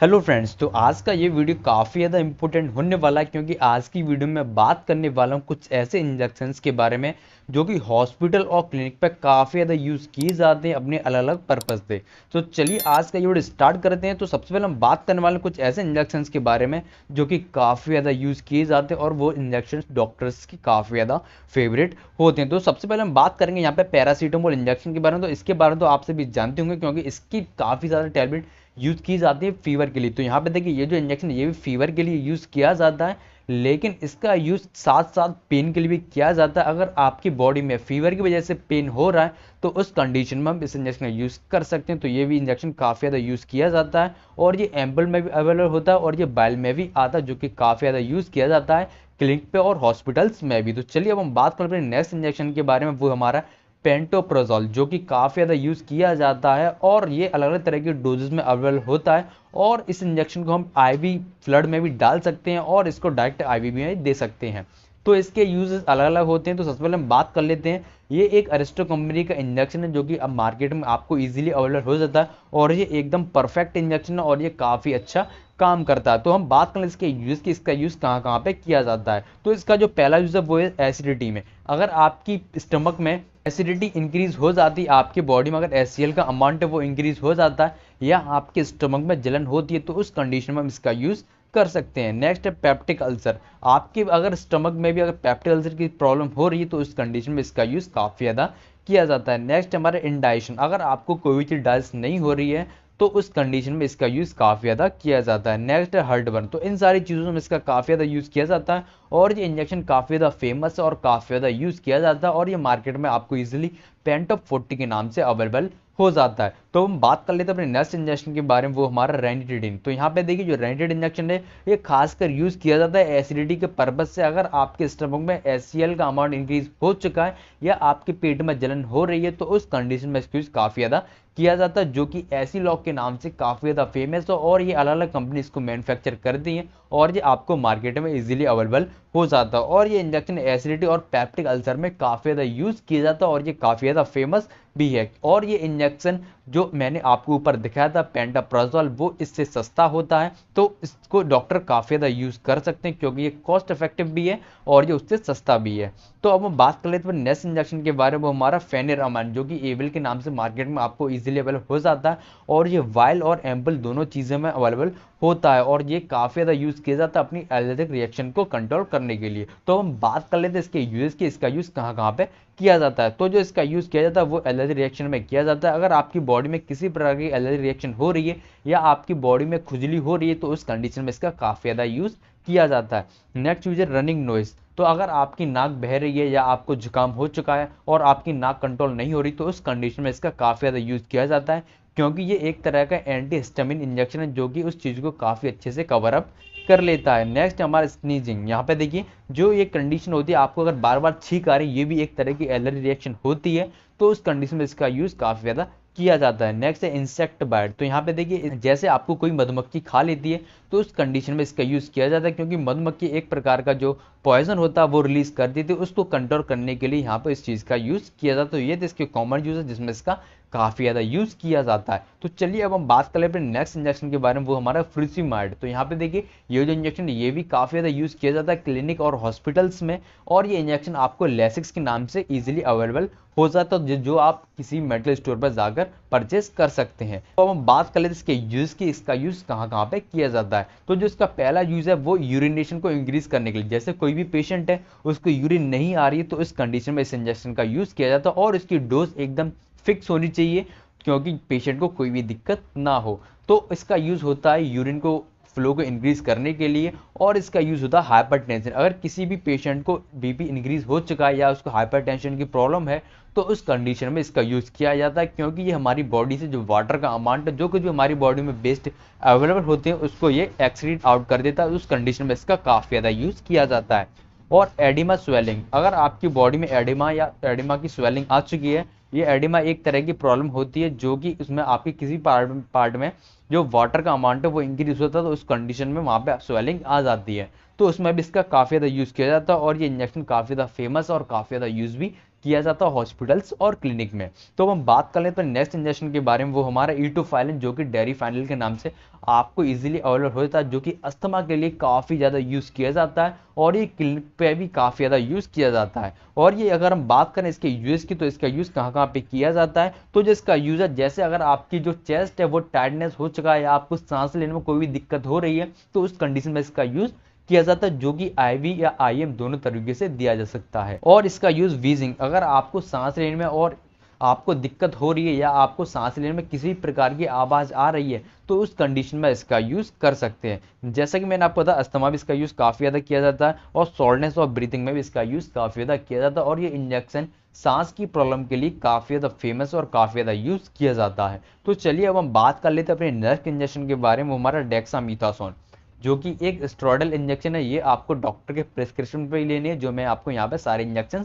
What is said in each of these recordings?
hello friends तो आज का ये वीडियो काफ़ी ज़्यादा इंपॉर्टेंट होने वाला है क्योंकि आज की वीडियो में बात करने वाला हूँ कुछ ऐसे इंजेक्शंस के बारे में जो कि हॉस्पिटल और क्लिनिक पर काफ़ी ज़्यादा यूज़ किए जाते हैं अपने अलग अलग पर्पज़ से तो चलिए आज का ये वीडियो स्टार्ट करते हैं तो सबसे पहले हम बात करने वाले कुछ ऐसे इंजेक्शन्स के बारे में जो कि काफ़ी ज़्यादा यूज़ किए जाते हैं और वो इंजेक्शन डॉक्टर्स की काफ़ी ज़्यादा फेवरेट होते हैं तो सबसे पहले हम बात करेंगे यहाँ पर पैरासीटामोल इंजेक्शन के बारे में तो इसके बारे में तो आप सभी जानते होंगे क्योंकि इसकी काफ़ी ज़्यादा टैबलेट यूज़ की जाती है फीवर के लिए तो यहाँ पे देखिए ये जो इंजेक्शन है ये भी फीवर के लिए यूज़ किया जाता है लेकिन इसका यूज़ साथ साथ पेन के लिए भी किया जाता है अगर आपकी बॉडी में फीवर की वजह से पेन हो रहा है तो उस कंडीशन में हम इस इंजेक्शन का यूज़ कर सकते हैं तो ये भी इंजेक्शन काफ़ी ज़्यादा यूज़ किया जाता है और ये एम्बल में भी अवेलेबल होता है और ये बाइल में भी आता है जो कि काफ़ी ज़्यादा यूज़ किया जाता है क्लिनिक पे और हॉस्पिटल्स में भी तो चलिए अब हम बात करते हैं नेक्स्ट इंजेक्शन के बारे में वो हमारा पेंटोप्रोजोल जो कि काफ़ी ज़्यादा यूज़ किया जाता है और ये अलग अलग तरह के डोजेज में अवेलेबल होता है और इस इंजेक्शन को हम आईवी फ्लड में भी डाल सकते हैं और इसको डायरेक्ट आईवी में दे सकते हैं तो इसके यूजेस अलग अलग होते हैं तो सबसे पहले हम बात कर लेते हैं ये एक अरिस्टो कंपनी का इंजेक्शन है जो कि अब मार्केट में आपको इजीली अवेलेबल हो जाता है और ये एकदम परफेक्ट इंजेक्शन है और ये काफ़ी अच्छा काम करता है तो हम बात करें इसके यूज़ की इसका यूज़ कहाँ कहाँ पे किया जाता है तो इसका जो पहला यूज़ है वो है एसिडिटी में अगर आपकी स्टमक में एसिडिटी इंक्रीज़ हो जाती है आपके बॉडी में अगर एस का अमाउंट है वो इंक्रीज़ हो जाता है या आपके स्टमक में जलन होती है तो उस कंडीशन में हम इसका यूज़ कर सकते हैं नेक्स्ट है पैप्टिक अल्सर आपके अगर स्टमक में भी अगर पैप्टिक अल्सर की प्रॉब्लम हो रही है तो उस कंडीशन में इसका यूज़ काफ़ी ज़्यादा किया जाता है नेक्स्ट हमारा इंडाइशन अगर आपको कोई भी चीज़ डाइस नहीं हो रही है तो उस कंडीशन में इसका यूज़ काफ़ी ज़्यादा किया जाता है नेक्स्ट है बर्न तो इन सारी चीज़ों में इसका काफ़ी ज़्यादा यूज़ किया जाता है और ये इंजेक्शन काफ़ी ज़्यादा फेमस है और काफ़ी ज़्यादा यूज़ किया जाता है और ये मार्केट में आपको ईजिली ऑफ फोर्टी के नाम से अवेलेबल हो जाता है तो हम बात कर लेते हैं अपने नेक्स्ट इंजेक्शन के बारे में वो हमारा रेनिटिडिन तो यहाँ पे देखिए जो रेंटेड इंजेक्शन है ये खासकर यूज़ किया जाता है एसिडिटी के पर्पज से अगर आपके स्टमक में एस का अमाउंट इंक्रीज हो चुका है या आपके पेट में जलन हो रही है तो उस कंडीशन में इसका यूज़ काफ़ी ज़्यादा किया जाता है जो कि ऐसी लॉक के नाम से काफ़ी ज़्यादा फेमस है और ये अलग अलग कंपनी इसको मैन्युफैक्चर करती हैं और ये आपको मार्केट में इजीली अवेलेबल हो जाता है और ये इंजेक्शन एसिडिटी और पैप्टिक अल्सर में काफ़ी ज़्यादा यूज़ किया जाता है और ये काफ़ी ज़्यादा फेमस भी है और ये इंजेक्शन जो मैंने आपको ऊपर दिखाया था पेंडाप्राजोल वो इससे सस्ता होता है तो इसको डॉक्टर काफ़ी ज़्यादा यूज़ कर सकते हैं क्योंकि ये कॉस्ट इफेक्टिव भी है और ये उससे सस्ता भी है तो अब हम बात कर लेते हैं नेक्स्ट इंजेक्शन के बारे में हमारा फेनिर अमन जो कि एविल के नाम से मार्केट में आपको ईजिली अवेलेबल हो जाता है और ये वाइल और एम्पल दोनों चीज़ों में अवेलेबल होता है और ये काफ़ी ज़्यादा यूज़ किया जाता है अपनी एलर्जिक रिएक्शन को कंट्रोल करने के लिए तो हम बात कर लेते हैं इसके यूज़ की इसका यूज़ कहाँ कहाँ पर किया जाता है तो जो इसका यूज़ किया जाता है वो एलर्जी रिएक्शन में किया जाता है अगर आपकी बॉडी में किसी प्रकार की एलर्जी रिएक्शन हो रही है या आपकी बॉडी में खुजली हो रही है तो उस कंडीशन में इसका काफ़ी ज़्यादा यूज़ किया जाता है नेक्स्ट यूज है रनिंग नॉइज़ तो अगर आपकी नाक बह रही है या आपको जुकाम हो चुका है और आपकी नाक कंट्रोल नहीं हो रही तो उस कंडीशन में इसका काफ़ी ज़्यादा यूज़ किया जाता है क्योंकि ये एक तरह का एंटी हिस्टामिन इंजेक्शन है जो कि उस चीज़ को काफ़ी अच्छे से कवर अप कर लेता है नेक्स्ट हमारा स्नीजिंग यहाँ पे देखिए जो ये कंडीशन होती है आपको अगर बार बार छींक आ रही है ये भी एक तरह की एलर्जी रिएक्शन होती है तो उस कंडीशन में इसका यूज़ काफ़ी ज़्यादा किया जाता है नेक्स्ट है इंसेक्ट बाइट तो यहाँ पे देखिए जैसे आपको कोई मधुमक्खी खा लेती है तो उस कंडीशन में इसका यूज़ किया जाता है क्योंकि मधुमक्खी एक प्रकार का जो पॉइजन होता है वो रिलीज करती थी उसको कंट्रोल करने के लिए यहाँ पर इस चीज़ का यूज़ किया जाता है तो ये तो इसके कॉमन यूज़ है जिसमें इसका काफ़ी ज़्यादा यूज़ किया जाता है तो चलिए अब हम बात कर लें अपने नेक्स्ट इंजेक्शन के बारे में वो हमारा फ्लूसीमाइड तो यहाँ पे देखिए ये जो इंजेक्शन ये भी काफ़ी ज़्यादा यूज़ किया जाता है क्लिनिक और हॉस्पिटल्स में और ये इंजेक्शन आपको लेसिक्स के नाम से ईजिली अवेलेबल हो जाता है जो आप किसी मेडिकल स्टोर पर जाकर परचेस कर सकते हैं तो अब हम बात कर लेते इसके यूज़ की इसका यूज़ कहाँ कहाँ पे किया जाता है तो जो इसका पहला यूज़ है वो यूरिनेशन को इंक्रीज करने के लिए जैसे कोई भी पेशेंट है उसको यूरिन नहीं आ रही है तो इस कंडीशन में इस इंजेक्शन का यूज़ किया जाता है और इसकी डोज एकदम फिक्स होनी चाहिए क्योंकि पेशेंट को कोई भी दिक्कत ना हो तो इसका यूज़ होता है यूरिन को फ्लो को इंक्रीज़ करने के लिए और इसका यूज़ होता है टेंशन अगर किसी भी पेशेंट को बीपी इंक्रीज़ हो चुका है या उसको टेंशन की प्रॉब्लम है तो उस कंडीशन में इसका यूज़ किया जाता है क्योंकि ये हमारी बॉडी से जो वाटर का अमाउंट है जो कुछ भी हमारी बॉडी में बेस्ट अवेलेबल होते हैं उसको ये एक्सीड आउट कर देता है उस कंडीशन में इसका काफ़ी ज़्यादा यूज़ किया जाता है और एडिमा स्वेलिंग अगर आपकी बॉडी में एडिमा या एडिमा की स्वेलिंग आ चुकी है ये एडिमा एक तरह की प्रॉब्लम होती है जो कि उसमें आपके किसी पार्ट पार्ट में जो वाटर का अमाउंट है वो इंक्रीज होता है तो उस कंडीशन में वहाँ पे स्वेलिंग आ जाती है तो उसमें भी इसका काफ़ी ज़्यादा यूज़ किया जाता है और ये इंजेक्शन काफ़ी ज़्यादा फेमस और काफ़ी ज़्यादा यूज़ भी किया जाता है हॉस्पिटल्स और क्लिनिक में तो हम बात कर लें तो नेक्स्ट इंजेक्शन के बारे में वो हमारा ई टू फाइलिन जो कि डेरी फाइनल के नाम से आपको इजीली अवेलेबल हो जाता है जो कि अस्थमा के लिए काफ़ी ज़्यादा यूज़ किया जाता है और ये क्लिनिक पे भी काफ़ी ज़्यादा यूज़ किया जाता है और ये अगर हम बात करें इसके यूज़ की तो इसका यूज़ कहाँ कहाँ पे किया जाता है तो जिसका है जैसे अगर आपकी जो चेस्ट है वो टाइटनेस हो चुका है या आपको सांस लेने में कोई भी दिक्कत हो रही है तो उस कंडीशन में इसका यूज़ किया जाता है जो कि आईवी या आईएम दोनों तरीके से दिया जा सकता है और इसका यूज वीजिंग अगर आपको सांस लेने में और आपको दिक्कत हो रही है या आपको सांस लेने में किसी भी प्रकार की आवाज़ आ रही है तो उस कंडीशन में इसका यूज़ कर सकते हैं जैसा कि मैंने आपको बताया अस्थमा भी इसका यूज़ काफ़ी ज़्यादा किया जाता है और सॉल्टनेस और ब्रीथिंग में भी इसका यूज़ काफ़ी ज़्यादा किया जाता है और ये इंजेक्शन सांस की प्रॉब्लम के लिए काफ़ी ज़्यादा फेमस और काफ़ी ज़्यादा यूज़ किया जाता है तो चलिए अब हम बात कर लेते हैं अपने नर्क इंजेक्शन के बारे में हमारा डेक्सामीथासोन जो कि एक स्ट्रॉडल इंजेक्शन है ये आपको डॉक्टर के प्रिस्क्रिप्शन पे ही लेनी है जो मैं आपको यहाँ पे सारे इंजेक्शन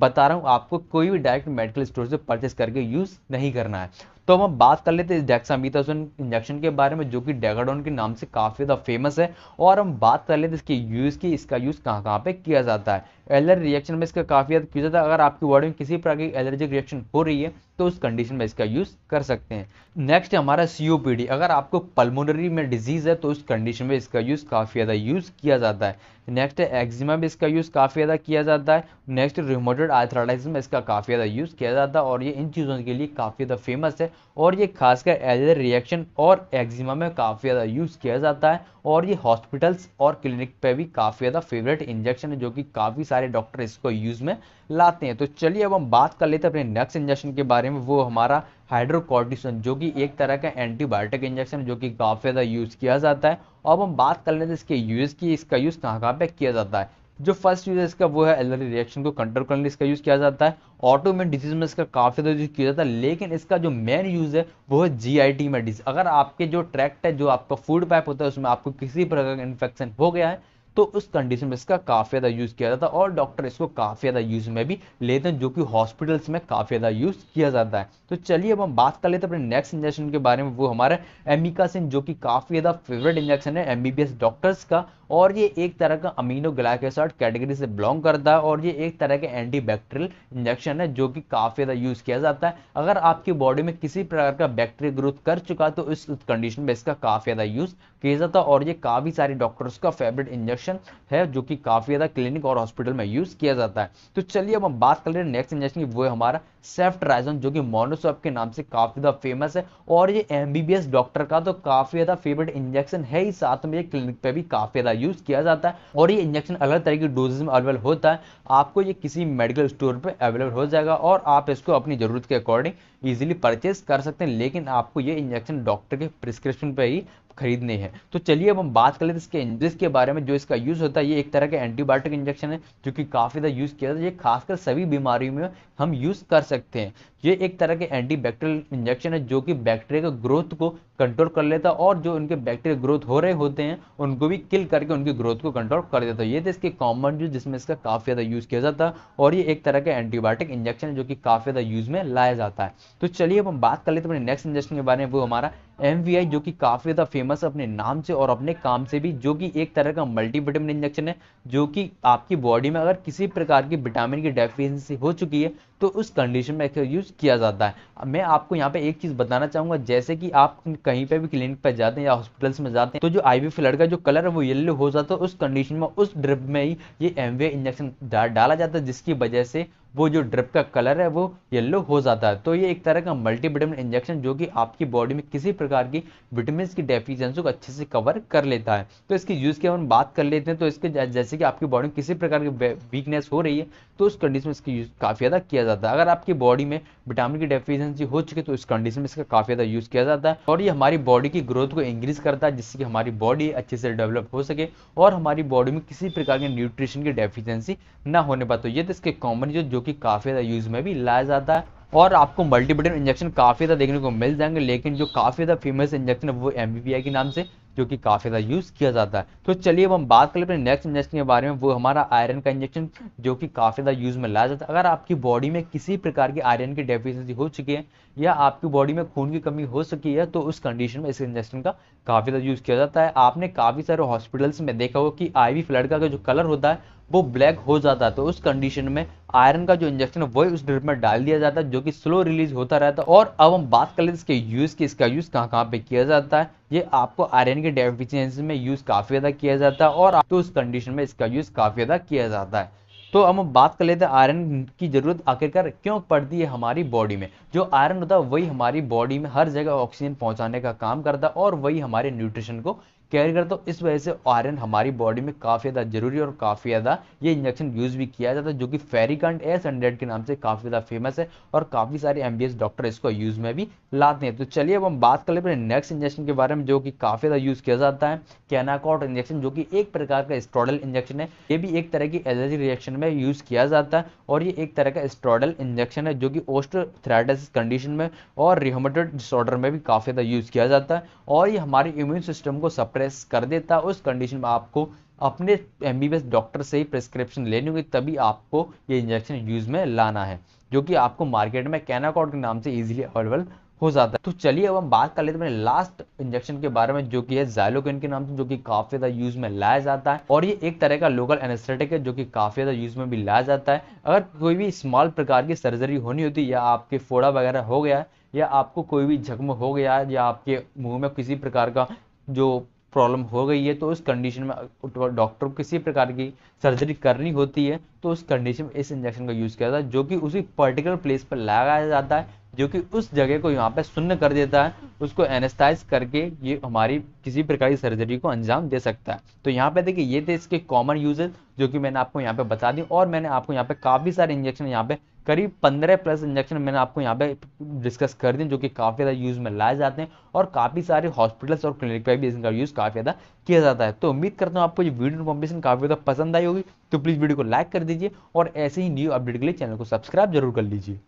बता रहा हूँ आपको कोई भी डायरेक्ट मेडिकल स्टोर से परचेस करके यूज़ नहीं करना है तो हम बात कर लेते हैं इस डेक्सामीथासोन इंजेक्शन के बारे में जो कि डेगाडोन के नाम से काफ़ी ज़्यादा फेमस है और हम बात कर लेते हैं इसके यूज़ की इसका यूज़ कहाँ कहाँ पे किया जाता है एलर्जी रिएक्शन में इसका काफ़ी ज़्यादा किया जाता है अगर आपकी बॉडी में किसी प्रकार की एलर्जिक रिएक्शन हो रही है तो उस कंडीशन में इसका यूज़ कर सकते हैं नेक्स्ट है हमारा सी अगर आपको पल्मोनरी में डिजीज़ है तो उस कंडीशन में इसका यूज़ काफ़ी ज़्यादा यूज़ किया जाता है नेक्स्ट है एक्जिमा में इसका यूज़ काफ़ी ज़्यादा किया जाता है नेक्स्ट रिमोटेड आर्थराइटिस में इसका काफ़ी ज़्यादा यूज़ किया जाता है और ये इन चीज़ों के लिए काफ़ी ज़्यादा फेमस है और ये खासकर एज ए रिएक्शन और एक्जिमा में काफ़ी ज़्यादा यूज़ किया जाता है और ये हॉस्पिटल्स और क्लिनिक पे भी काफ़ी ज़्यादा फेवरेट इंजेक्शन है जो कि काफ़ी सारे डॉक्टर इसको यूज़ में लाते हैं तो चलिए अब हम बात कर लेते हैं अपने नेक्स्ट इंजेक्शन के बारे में वो हमारा हाइड्रोकॉर्टिसन जो कि एक तरह का एंटीबायोटिक इंजेक्शन जो कि काफ़ी ज़्यादा यूज़ किया जाता है अब हम बात कर लेते हैं इसके यूज़ की इसका यूज़ कहाँ कहाँ पे किया जाता है जो फर्स्ट यूज है इसका वो है एलर्जी रिएक्शन को कंट्रोल करने इसका यूज़ किया जाता है ऑटोमेट डिजीज में इसका काफ़ी ज़्यादा यूज़ किया जाता है लेकिन इसका जो मेन यूज़ है वो है जीआईटी मेडिस अगर आपके जो ट्रैक्ट है जो आपका फूड पैप होता है उसमें आपको किसी प्रकार का इन्फेक्शन हो गया है तो उस कंडीशन में इसका काफ़ी ज़्यादा यूज़ किया जाता है और डॉक्टर इसको काफ़ी ज़्यादा यूज़ में भी लेते हैं जो कि हॉस्पिटल्स में काफ़ी ज़्यादा यूज़ किया जाता है तो चलिए अब हम बात कर लेते हैं अपने नेक्स्ट इंजेक्शन के बारे में वो हमारा एमिकासिन जो कि काफ़ी ज़्यादा फेवरेट इंजेक्शन है एम डॉक्टर्स का और ये एक तरह का अमीनो ग्लाइकोसाइड कैटेगरी से बिलोंग करता है और ये एक तरह के एंटी बैक्टीरियल इंजेक्शन है जो कि काफ़ी ज़्यादा यूज़ किया जाता है अगर आपकी बॉडी में किसी प्रकार का बैक्टीरिया ग्रोथ कर चुका तो इस कंडीशन में इसका काफ़ी ज़्यादा यूज़ किया जाता है और ये काफ़ी सारे डॉक्टर्स का फेवरेट इंजेक्शन इंजेक्शन है जो कि काफ़ी ज़्यादा क्लिनिक और हॉस्पिटल में यूज़ किया जाता है तो चलिए अब हम बात कर रहे हैं नेक्स्ट इंजेक्शन की वो है हमारा सेफ्ट राइजन जो कि मोनोसॉप के नाम से काफ़ी ज़्यादा फेमस है और ये एमबीबीएस डॉक्टर का तो काफ़ी ज़्यादा फेवरेट इंजेक्शन है ही साथ में ये क्लिनिक पे भी काफ़ी ज़्यादा यूज़ किया जाता है और ये इंजेक्शन अलग तरह की डोजेज में अवेलेबल होता है आपको ये किसी मेडिकल स्टोर पर अवेलेबल हो जाएगा और आप इसको अपनी ज़रूरत के अकॉर्डिंग ईजिली परचेज कर सकते हैं लेकिन आपको ये इंजेक्शन डॉक्टर के प्रिस्क्रिप्शन पर ही खरीदने हैं तो चलिए अब हम बात कर लेते इसके इंजेक्स के बारे में जो इसका यूज़ होता है ये एक तरह का एंटीबायोटिक इंजेक्शन है जो कि काफ़ी ज़्यादा यूज़ किया जाता है ये खासकर सभी बीमारियों में हम यूज़ कर सकते हैं ये एक तरह के एंटी इंजेक्शन है जो कि बैक्टीरिया के ग्रोथ को कंट्रोल कर लेता है और जो उनके बैक्टीरिया ग्रोथ हो रहे होते हैं उनको भी किल करके उनकी ग्रोथ को कंट्रोल कर देता है ये थे तो इसके कॉमन यूज जिसमें इसका काफ़ी ज़्यादा यूज़ किया जाता है और ये एक तरह का एंटीबायोटिक इंजेक्शन है जो कि काफ़ी ज़्यादा यूज़ में लाया जाता है तो चलिए अब हम बात कर लेते हैं अपने नेक्स्ट इंजेक्शन के बारे में वो हमारा एम जो कि काफ़ी ज़्यादा फेमस है अपने नाम से और अपने काम से भी जो कि एक तरह का मल्टीविटामिन इंजेक्शन है जो कि आपकी बॉडी में अगर किसी प्रकार की विटामिन की डेफिशिएंसी हो चुकी है तो उस कंडीशन में यूज़ किया जाता है मैं आपको यहाँ पे एक चीज़ बताना चाहूँगा जैसे कि आप कहीं पे भी क्लिनिक पर जाते हैं या हॉस्पिटल्स में जाते हैं तो जो आई वी फ्लड का जो कलर है वो येल्लो हो जाता है उस कंडीशन में उस ड्रिप में ही ये एम इंजेक्शन डाला जाता है जिसकी वजह से वो जो ड्रिप का कलर है वो येलो हो जाता है तो ये एक तरह का मल्टीविटामिन इंजेक्शन जो कि आपकी बॉडी में किसी प्रकार की विटामिन की डेफिशिएंसी को अच्छे से कवर कर लेता है तो इसकी यूज़ की हम बात कर लेते हैं तो इसके जैसे कि आपकी बॉडी में किसी प्रकार की वीकनेस हो रही है तो उस कंडीशन में इसका यूज़ काफ़ी ज़्यादा किया जाता है जाता है अगर आपकी बॉडी में विटामिन की डेफिशिएंसी हो चुकी है तो इस कंडीशन में इसका काफ़ी ज़्यादा यूज़ किया जाता है और ये हमारी बॉडी की ग्रोथ को इंक्रीज करता है जिससे कि हमारी बॉडी अच्छे से डेवलप हो सके और हमारी बॉडी में किसी प्रकार की न्यूट्रिशन की डेफिशियंसी ना होने पाए तो ये तो इसके कॉमन जो जो कि काफ़ी ज़्यादा यूज़ में भी लाया जाता है और आपको मल्टीविटामिन इंजेक्शन काफ़ी ज़्यादा देखने को मिल जाएंगे लेकिन जो काफ़ी ज़्यादा फेमस इंजेक्शन है वो एम के नाम से जो कि काफ़ी ज़्यादा यूज़ किया जाता है तो चलिए अब हम बात कर लेते हैं नेक्स्ट इंजेक्शन के बारे में वो हमारा आयरन का इंजेक्शन जो कि काफ़ी ज़्यादा यूज़ में लाया जाता है अगर आपकी बॉडी में किसी प्रकार की आयरन की डेफिशिएंसी हो चुकी है या आपकी बॉडी में खून की कमी हो सकी है तो उस कंडीशन में इस इंजेक्शन का काफ़ी ज़्यादा यूज़ किया जाता है आपने काफ़ी सारे हॉस्पिटल्स में देखा होगा कि आईवी फ्लड का जो कलर होता है वो ब्लैक हो जाता है तो उस कंडीशन में आयरन का जो इंजेक्शन है वही उस ड्रिप में डाल दिया जाता है जो कि स्लो रिलीज होता रहता है और अब हम बात कर हैं इसके यूज़ की इसका यूज़ कहाँ कहाँ पे किया जाता है ये आपको आयरन की डेफिशिएंसी में यूज़ काफ़ी ज़्यादा किया जाता है और तो उस कंडीशन में इसका यूज़ काफ़ी ज़्यादा किया जाता है तो हम बात कर लेते हैं आयरन की ज़रूरत आखिरकार क्यों पड़ती है हमारी बॉडी में जो आयरन होता है वही हमारी बॉडी में हर जगह ऑक्सीजन पहुंचाने का काम करता है और वही हमारे न्यूट्रिशन को कैरी करता हूँ इस वजह से आयरन हमारी बॉडी में काफ़ी ज़्यादा जरूरी और काफ़ी ज़्यादा ये इंजेक्शन यूज़ भी किया जाता है जो कि फेरिकंड एस हंड्रेड के नाम से काफ़ी ज़्यादा फेमस है और काफ़ी सारे एम डॉक्टर इसको यूज़ में भी लाते हैं तो चलिए अब हम बात कर लेते नेक्स्ट इंजेक्शन के बारे में जो कि काफ़ी ज़्यादा यूज़ किया जाता है कैनाकॉट इंजेक्शन जो कि एक प्रकार का स्ट्रॉडल इंजेक्शन है ये भी एक तरह की एलर्जी रिएक्शन में यूज़ किया जाता है और ये एक तरह का स्ट्रॉडल इंजेक्शन है जो कि ओस्ट्रोथ्राइटिस कंडीशन में और रिहोमेटेड डिसऑर्डर में भी काफ़ी ज़्यादा यूज़ किया जाता है और ये हमारे इम्यून सिस्टम को सप्रेस प्रेस कर देता है उस कंडीशन में आपको अपने एम डॉक्टर से ही प्रिस्क्रिप्शन लेनी होगी तभी आपको ये इंजेक्शन यूज में लाना है जो कि आपको मार्केट में कैनाकॉड के नाम से इजीली अवेलेबल हो जाता है तो चलिए अब हम बात कर लेते हैं लास्ट इंजेक्शन के बारे में जो कि है जायलोकिन के नाम से जो कि काफी ज्यादा यूज में लाया जाता है और ये एक तरह का लोकल एनेस्थेटिक है जो कि काफी ज्यादा यूज में भी लाया जाता है अगर कोई भी स्मॉल प्रकार की सर्जरी होनी होती या आपके फोड़ा वगैरह हो गया या आपको कोई भी जख्म हो गया या आपके मुंह में किसी प्रकार का जो प्रॉब्लम हो गई है तो उस कंडीशन में डॉक्टर तो को किसी प्रकार की सर्जरी करनी होती है तो उस कंडीशन में इस इंजेक्शन का यूज़ किया जाता है जो कि उसी पर्टिकुलर प्लेस पर लगाया जाता है जो कि उस जगह को यहाँ पे सुन्न कर देता है उसको एनेस्थाइज करके ये हमारी किसी प्रकार की सर्जरी को अंजाम दे सकता है तो यहाँ पे देखिए ये थे इसके कॉमन यूजेज जो कि मैंने आपको यहाँ पे बता दी और मैंने आपको यहाँ पे काफ़ी सारे इंजेक्शन यहाँ पे करीब 15 प्लस इंजेक्शन मैंने आपको यहाँ पे डिस्कस कर दी जो कि काफ़ी ज़्यादा यूज़ में लाए जाते हैं और काफ़ी सारे हॉस्पिटल्स और क्लिनिक पर भी इनका यूज़ काफ़ी ज़्यादा किया जाता है तो उम्मीद करता हूँ आपको ये वीडियो इन्फॉर्मेशन काफ़ी ज़्यादा पसंद आई होगी तो प्लीज़ वीडियो को लाइक कर दीजिए और ऐसे ही न्यू अपडेट के लिए चैनल को सब्सक्राइब जरूर कर लीजिए